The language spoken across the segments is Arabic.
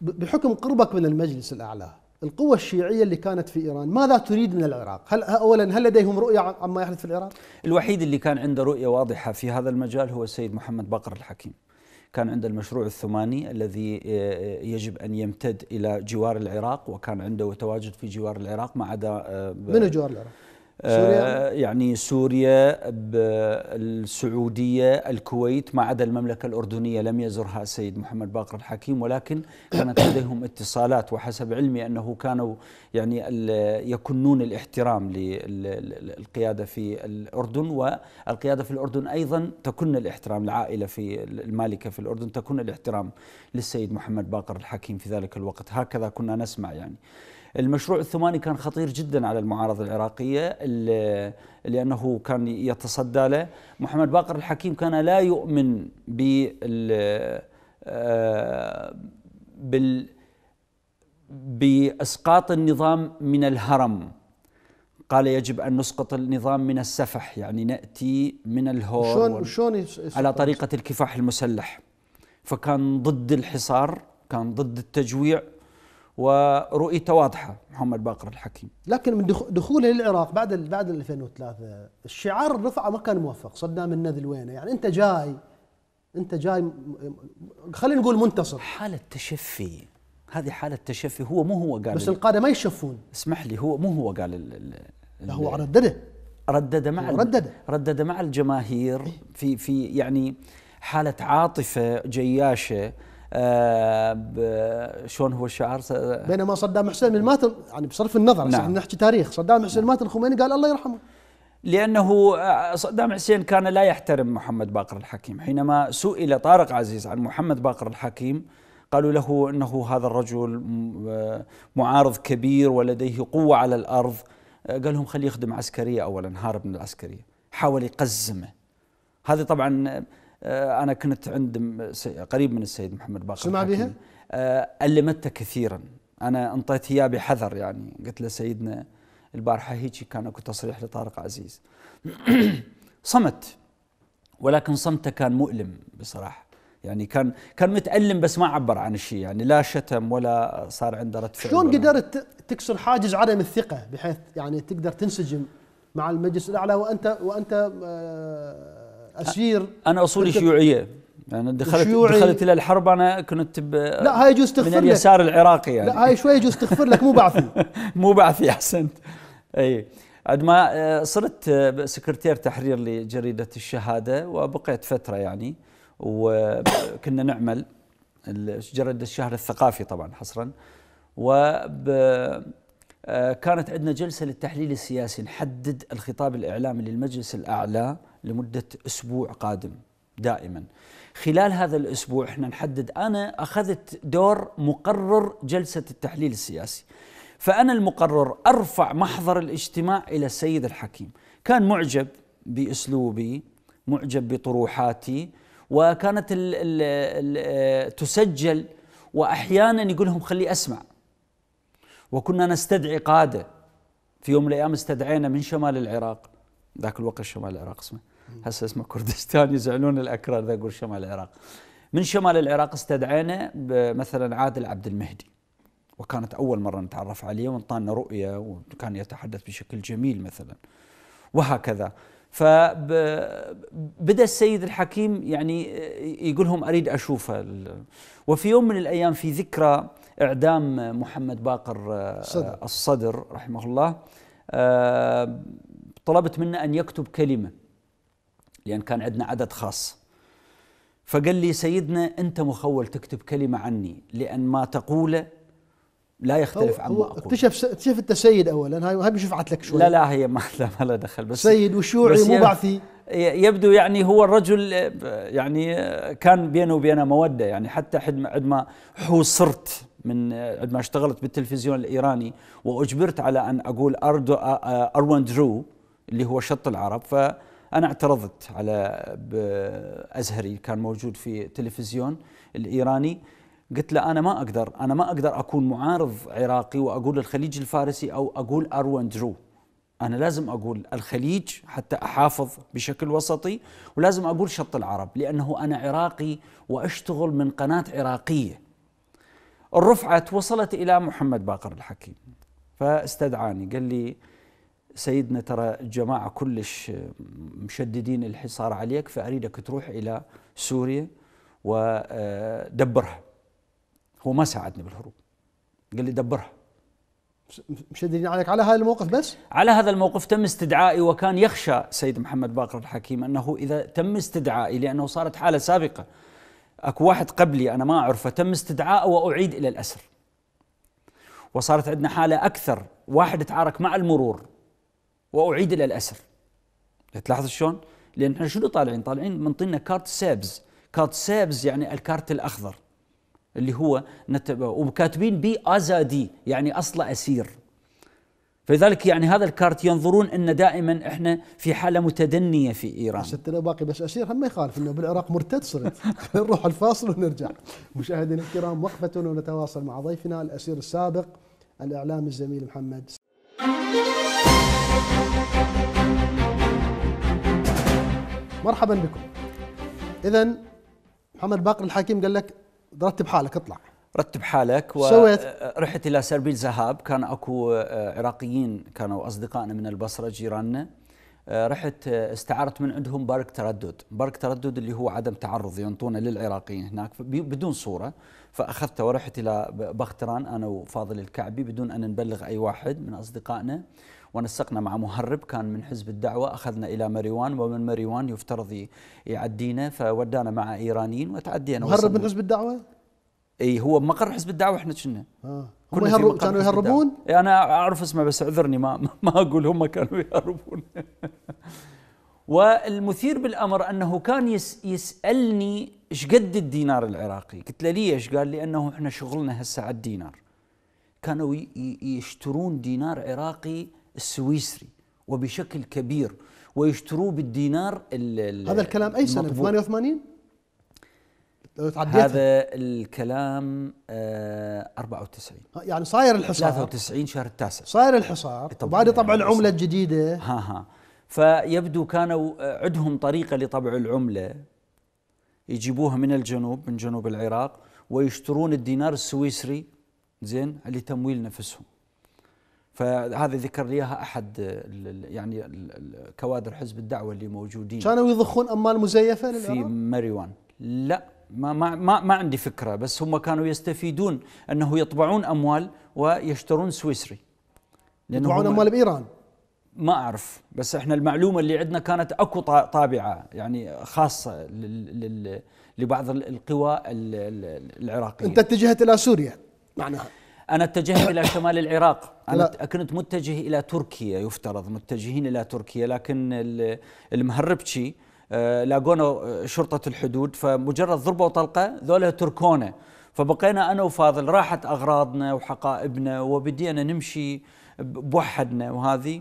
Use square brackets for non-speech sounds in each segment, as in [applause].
بحكم قربك من المجلس الأعلى القوة الشيعية اللي كانت في إيران ماذا تريد من العراق؟ هل أولا هل لديهم رؤية عما يحدث في العراق؟ الوحيد اللي كان عنده رؤية واضحة في هذا المجال هو السيد محمد بقر الحكيم كان عند المشروع الثماني الذي آه، آه، يجب ان يمتد الى جوار العراق وكان عنده تواجد في جوار العراق ما عدا آه، من جوار العراق؟ سوريا؟ آه، يعني سوريا السعودية الكويت ما عدا المملكة الأردنية لم يزرها السيد محمد باقر الحكيم ولكن كانت لديهم اتصالات وحسب علمي أنه كانوا يعني يكنون الاحترام للقيادة في الأردن والقيادة في الأردن أيضا تكن الاحترام العائلة في المالكة في الأردن تكن الاحترام للسيد محمد باقر الحكيم في ذلك الوقت هكذا كنا نسمع يعني المشروع الثماني كان خطير جدا على المعارضة العراقية لأنه كان يتصدى له محمد باقر الحكيم كان لا يؤمن بال آه، بال بإسقاط النظام من الهرم قال يجب ان نسقط النظام من السفح يعني ناتي من الهور شلون شلون على طريقه الكفاح المسلح فكان ضد الحصار كان ضد التجويع ورؤيته واضحه محمد باقر الحكيم لكن من دخوله للعراق بعد بعد 2003 الشعار رفعه ما كان موفق صدام النذل وينه يعني انت جاي انت جاي خلينا نقول منتصر حاله تشفي هذه حاله تشفي هو مو هو قال بس القاده ما يشفون اسمح لي هو مو هو قال ال ال لا هو ردده ردد مع ردد ردد مع الجماهير في في يعني حاله عاطفه جياشه آه، شلون هو الشعار بينما صدام حسين من مات يعني بصرف النظر نعم. نحكي تاريخ صدام حسين مات الخميني قال الله يرحمه لأنه آه، صدام حسين كان لا يحترم محمد باقر الحكيم حينما سئل طارق عزيز عن محمد باقر الحكيم قالوا له انه هذا الرجل آه، معارض كبير ولديه قوه على الارض قال لهم خليه يخدم عسكريه اولا هارب من العسكريه حاول يقزمه هذه طبعا آه، انا كنت عند قريب من السيد محمد باقر سمع بها؟ آه، المته كثيرا انا انطيت اياه بحذر يعني قلت له سيدنا البارحه هيجي كان اكو تصريح لطارق عزيز [clears throat] صمت ولكن صمته كان مؤلم بصراحه يعني كان كان متالم بس ما عبر عن شيء يعني لا شتم ولا صار عنده رد فعل شلون نعم. قدرت تكسر حاجز عدم الثقه بحيث يعني تقدر تنسجم مع المجلس الاعلى وانت وانت آه اسير انا اصولي شيوعيه يعني دخلت شيوعي دخلت الى الحرب انا كنت ب لا هاي يجوز تغفر من اليسار العراقي يعني لا هاي شوي يجوز تغفر لك مو بعثي [laughs] مو بعثي احسنت اي عد ما آه، صرت آه، سكرتير تحرير لجريده الشهاده وبقيت فتره يعني وكنا نعمل جريده الشهر الثقافي طبعا حصرا و آه، كانت عندنا جلسه للتحليل السياسي نحدد الخطاب الاعلامي للمجلس الاعلى لمدة أسبوع قادم دائما خلال هذا الأسبوع احنا نحدد أنا أخذت دور مقرر جلسة التحليل السياسي فأنا المقرر أرفع محضر الاجتماع إلى السيد الحكيم كان معجب بأسلوبي معجب بطروحاتي وكانت الـ الـ الـ آه، تسجل واحيانا يقول لهم خلي اسمع وكنا نستدعي قاده في يوم من الايام استدعينا من شمال العراق ذاك الوقت شمال العراق اسمه هسه اسمه كردستان يزعلون الاكراد ذا اقول شمال العراق من شمال العراق استدعينا مثلا عادل عبد المهدي وكانت اول مره نتعرف عليه وانطانا رؤيه وكان يتحدث بشكل جميل مثلا وهكذا فبدا السيد الحكيم يعني يقول لهم اريد اشوفه وفي يوم من الايام في ذكرى اعدام محمد باقر آه، الصدر, الصدر رحمه الله آه، طلبت منه أن يكتب كلمة لأن كان عندنا عدد خاص فقال لي سيدنا أنت مخول تكتب كلمة عني لأن ما تقوله لا يختلف عن ما أقول اكتشف اكتشف أنت سيد أولا هاي هاي شفعت لك شوي لا لا هي ما [laughs] لا ما لها دخل بس سيد وشيوعي مو يعني بعثي يبدو يعني هو الرجل يعني كان بينه وبينه موده يعني حتى عندما حوصرت من عندما اشتغلت بالتلفزيون الايراني واجبرت على ان اقول اردو اروان درو اللي هو شط العرب فأنا اعترضت على أزهري كان موجود في تلفزيون الإيراني قلت له أنا ما أقدر أنا ما أقدر أكون معارض عراقي وأقول الخليج الفارسي أو أقول أروان درو أنا لازم أقول الخليج حتى أحافظ بشكل وسطي ولازم أقول شط العرب لأنه أنا عراقي وأشتغل من قناة عراقية الرفعة وصلت إلى محمد باقر الحكيم فاستدعاني قال لي سيدنا ترى الجماعة كلش مشددين الحصار عليك فأريدك تروح إلى سوريا ودبرها هو ما ساعدني بالهروب قال لي دبرها مشددين عليك على هذا الموقف بس؟ على هذا الموقف تم استدعائي وكان يخشى سيد محمد باقر الحكيم أنه إذا تم استدعائي لأنه صارت حالة سابقة أكو واحد قبلي أنا ما أعرفه تم استدعائه وأعيد إلى الأسر وصارت عندنا حالة أكثر واحد تعارك مع المرور واعيد الى الاسر تلاحظ شلون؟ لان احنا شنو طالعين؟ طالعين منطينا كارت سابز كارت سابز يعني الكارت الاخضر اللي هو نتبع وكاتبين بي ازادي يعني اصله اسير فلذلك يعني هذا الكارت ينظرون ان دائما احنا في حاله متدنيه في ايران شتى لو باقي بس اسير هم ما يخالف انه بالعراق مرتد صرت [laughs] نروح الفاصل ونرجع مشاهدينا الكرام وقفه ونتواصل مع ضيفنا الاسير السابق الاعلام الزميل محمد مرحبا بكم اذا محمد باقر الحكيم قال لك رتب حالك اطلع رتب حالك ورحت الى سربيل زهاب كان اكو آه، عراقيين كانوا اصدقائنا من البصره جيراننا رحت آه، استعرت من عندهم بارك تردد بارك تردد اللي هو عدم تعرض ينطونه للعراقيين هناك بدون صورة فأخذته ورحت إلى بختران أنا وفاضل الكعبي بدون أن نبلغ أي واحد من أصدقائنا ونسقنا مع مهرب كان من حزب الدعوة أخذنا إلى مريوان ومن مريوان يفترض يعدينا فودانا مع إيرانيين وتعدينا مهرب من حزب الدعوة؟ اي هو مقر حزب الدعوه احنا كنا آه. هم يهرب كانوا يهربون؟ إيه، انا اعرف اسمه بس اعذرني ما ما اقول هم كانوا يهربون [laughs] والمثير بالامر انه كان يس يسالني ايش قد الدينار العراقي؟ قلت له ليش؟ قال لي انه احنا شغلنا هسه على الدينار. كانوا يشترون دينار عراقي السويسري وبشكل كبير ويشتروه بالدينار هذا الكلام اي سنه 88 لو هذا الكلام آه 94 آه، يعني صاير الحصار 93 شهر التاسع صاير الحصار وبعد طبع يعني العمله الجديده ها ها فيبدو كانوا آه، عندهم طريقه لطبع العمله يجيبوها من الجنوب من جنوب العراق ويشترون الدينار السويسري زين لتمويل نفسهم فهذا ذكر لي اياها احد آه، يعني كوادر حزب الدعوه اللي موجودين كانوا يضخون اموال مزيفه للعراق في مريوان لا ما, ما, ما, عندي فكرة بس هم كانوا يستفيدون أنه يطبعون أموال ويشترون سويسري يطبعون أموال بإيران ما أعرف بس إحنا المعلومة اللي عندنا كانت أكو طابعة يعني خاصة لبعض القوى العراقية أنت اتجهت إلى سوريا معناها أنا اتجهت إلى شمال العراق أنا كنت متجه إلى تركيا يفترض متجهين إلى تركيا لكن المهربشي آه، لاقونا آه، شرطه الحدود فمجرد ضربه وطلقه ذولا تركونا فبقينا انا وفاضل راحت اغراضنا وحقائبنا وبدينا نمشي بوحدنا وهذه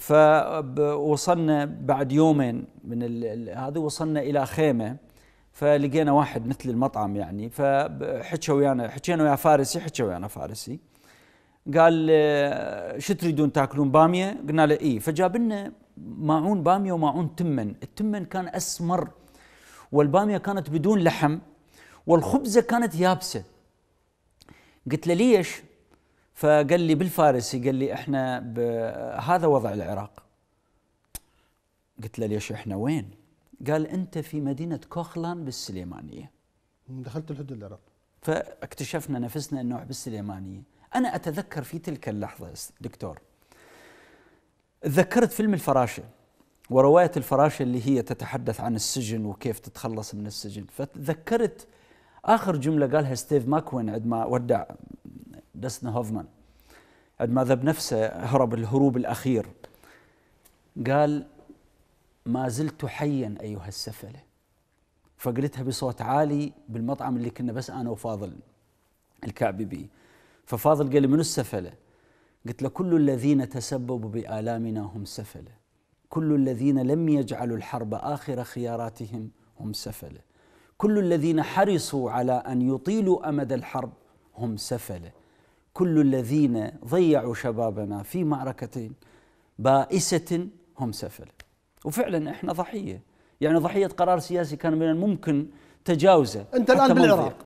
فوصلنا بعد يومين من هذه وصلنا الى خيمه فلقينا واحد مثل المطعم يعني فحكى ويانا حكينا ويا فارسي حكى ويانا فارسي قال آه، شو تريدون تاكلون باميه؟ قلنا له اي فجاب لنا ماعون باميه وماعون تمن التمن كان اسمر والباميه كانت بدون لحم والخبزه كانت يابسه قلت له ليش فقال لي بالفارسي قال لي احنا هذا وضع العراق قلت له ليش احنا وين قال انت في مدينه كوخلان بالسليمانيه دخلت الحدود العراق فاكتشفنا نفسنا انه بالسليمانيه انا اتذكر في تلك اللحظه دكتور ذكرت فيلم الفراشه وروايه الفراشه اللي هي تتحدث عن السجن وكيف تتخلص من السجن فتذكرت اخر جمله قالها ستيف ماكوين عندما ودع دسنا هوفمان عندما ذب نفسه هرب الهروب الاخير قال ما زلت حيا ايها السفله فقلتها بصوت عالي بالمطعم اللي كنا بس انا وفاضل الكعبي بي ففاضل قال لي من السفله قلت له كل الذين تسببوا بآلامنا هم سفلة كل الذين لم يجعلوا الحرب آخر خياراتهم هم سفلة كل الذين حرصوا على أن يطيلوا أمد الحرب هم سفلة كل الذين ضيعوا شبابنا في معركة بائسة هم سفلة وفعلا احنا ضحية يعني ضحية قرار سياسي كان من الممكن تجاوزه أنت الآن بالعراق